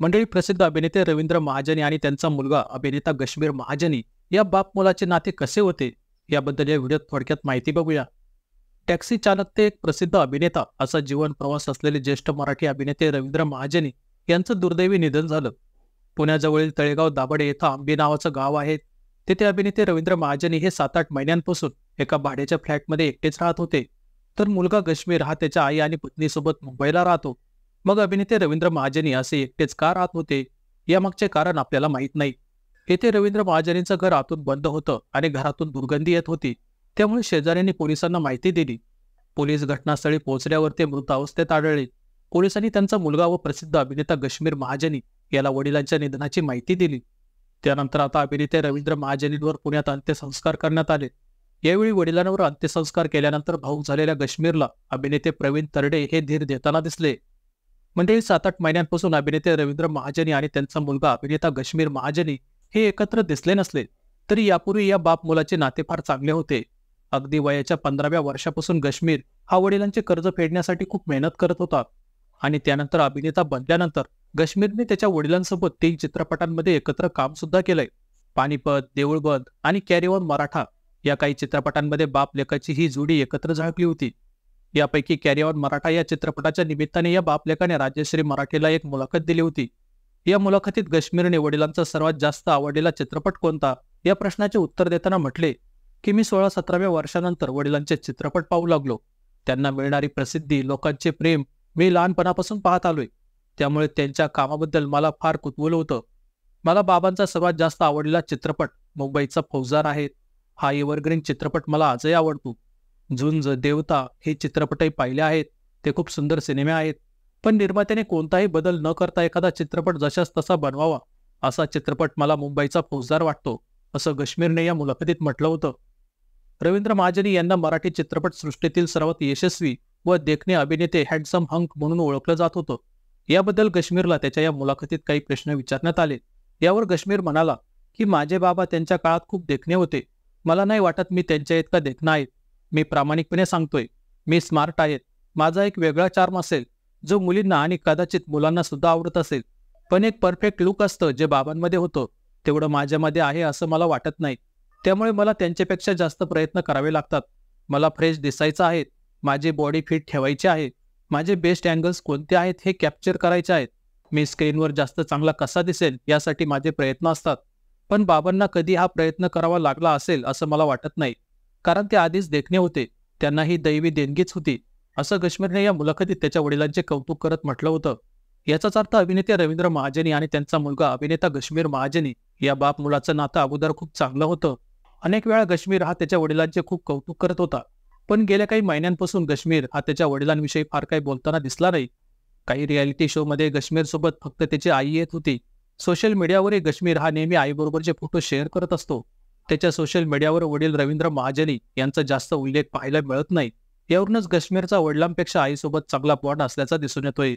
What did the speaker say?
मंडळी प्रसिद्ध अभिनेते रवींद्र महाजनी आणि त्यांचा मुलगा अभिनेता गश्मीर महाजनी या बाप मुलाचे नाते कसे होते याबद्दल या व्हिडिओत थोडक्यात माहिती बघूया टॅक्सी चालक ते एक प्रसिद्ध अभिनेता असा जीवन प्रवास असलेले ज्येष्ठ मराठी अभिनेते रवींद्र महाजनी यांचं दुर्दैवी निधन झालं पुण्याजवळील तळेगाव दाबडे येथे आंबी नावाचं गाव आहे तेथे अभिनेते रवींद्र महाजनी हे सात आठ महिन्यांपासून एका भाड्याच्या फ्लॅटमध्ये एकटेच राहत होते तर मुलगा गश्मीर हा त्याच्या आई आणि पत्नीसोबत मुंबईला राहतो मग अभिनेते रवींद्र महाजनी असे एकटेच का राहत होते यामागचे कारण आपल्याला माहीत नाही येथे रवींद्र महाजनींचं घर आतून बंद होतं आणि घरातून दुर्गंधी येत होती त्यामुळे शेजाऱ्यांनी पोलिसांना माहिती दिली पोलीस घटनास्थळी पोहोचल्यावर ते मृतावस्थेत आढळले पोलिसांनी त्यांचा मुलगा व प्रसिद्ध अभिनेता गश्मीर महाजनी याला वडिलांच्या निधनाची माहिती दिली त्यानंतर आता अभिनेते रवींद्र महाजनींवर पुण्यात अंत्यसंस्कार करण्यात आले यावेळी वडिलांवर अंत्यसंस्कार केल्यानंतर भाऊक झालेल्या गश्मीरला अभिनेते प्रवीण तरडे हे धीर देताना दिसले म्हणजे सात आठ महिन्यांपासून अभिनेते रवींद्र महाजनी आणि त्यांचा मुलगा अभिनेता गश्मीर महाजनी हे एकत्र दिसले नसले तरी यापूर्वी या बाप मुलाचे नाते फार चांगले होते अगदी वयाच्या पंधराव्या वर्षापासून गश्मीर हा वडिलांचे कर्ज फेडण्यासाठी खूप मेहनत करत होता आणि त्यानंतर अभिनेता बनल्यानंतर कश्मीरने त्याच्या वडिलांसोबत तीन चित्रपटांमध्ये एकत्र काम सुद्धा केलंय पाणीपत देऊळबंद आणि ऑन मराठा या काही चित्रपटांमध्ये बाप लेखाची ही जोडी एकत्र झळकली होती यापैकी कॅरी मराठा या चित्रपटाच्या निमित्ताने या बापलेखाने राजश्री मराठीला एक मुलाखत दिली होती या मुलाखतीत गश्मीरने वडिलांचा सर्वात जास्त आवडलेला चित्रपट कोणता या प्रश्नाचे उत्तर देताना म्हटले की मी सोळा सतराव्या वर्षानंतर वडिलांचे चित्रपट पाहू लागलो त्यांना मिळणारी प्रसिद्धी लोकांचे प्रेम मी लहानपणापासून पाहत आलोय त्यामुळे त्यांच्या कामाबद्दल मला फार कुतूहल होतं मला बाबांचा सर्वात जास्त आवडलेला चित्रपट मुंबईचा फौजदार आहे हा एव्हरग्रीन चित्रपट मला आजही आवडतो झुंज देवता हे चित्रपटही पाहिले आहेत ते खूप सुंदर सिनेमे आहेत पण निर्मात्याने कोणताही बदल न करता एखादा चित्रपट जशाच तसा बनवावा असा चित्रपट मला मुंबईचा फौजदार वाटतो असं गश्मीरने या मुलाखतीत म्हटलं होतं रवींद्र महाजनी यांना मराठी चित्रपटसृष्टीतील सर्वात यशस्वी व देखणे अभिनेते हँडसम हंक म्हणून ओळखलं जात होतं याबद्दल गश्मीरला त्याच्या या मुलाखतीत काही प्रश्न विचारण्यात आले यावर गश्मीर म्हणाला की माझे बाबा त्यांच्या काळात खूप देखणे होते मला नाही वाटत मी त्यांच्या इतका देखणा आहेत मी प्रामाणिकपणे सांगतोय मी स्मार्ट आहेत माझा एक वेगळा चार्म असेल जो मुलींना आणि कदाचित मुलांना सुद्धा आवडत असेल पण एक परफेक्ट लुक असतं जे बाबांमध्ये होतं तेवढं माझ्यामध्ये आहे असं मला वाटत नाही त्यामुळे मला त्यांच्यापेक्षा जास्त प्रयत्न करावे लागतात मला फ्रेश दिसायचं आहे माझी बॉडी फिट ठेवायची आहे माझे बेस्ट अँगल्स कोणते आहेत हे कॅप्चर करायचे आहेत मी स्क्रीनवर जास्त चांगला कसा दिसेल यासाठी माझे प्रयत्न असतात पण बाबांना कधी हा प्रयत्न करावा लागला असेल असं मला वाटत नाही कारण ते आधीच देखणे होते त्यांना ही दैवी देणगीच होती असं कश्मीरने या मुलाखतीत त्याच्या वडिलांचे कौतुक करत म्हटलं होतं याचाच अर्थ अभिनेते रवींद्र महाजनी आणि त्यांचा मुलगा अभिनेता कश्मीर महाजनी या बाप मुलाचं नातं अगोदर खूप चांगलं होतं अनेक वेळा कश्मीर हा त्याच्या वडिलांचे खूप कौतुक करत होता पण गेल्या काही महिन्यांपासून कश्मीर हा त्याच्या वडिलांविषयी फार काही बोलताना दिसला नाही काही रियालिटी शोमध्ये सोबत फक्त त्याची आई येत होती सोशल मीडियावरही कश्मीर हा नेहमी आईबरोबरचे फोटो शेअर करत असतो त्याच्या सोशल मीडियावर वडील रवींद्र महाजनी यांचा जास्त उल्लेख पाहायला मिळत नाही यावरूनच काश्मीरचा वडिलांपेक्षा आईसोबत चांगला पॉट असल्याचा दिसून येतोय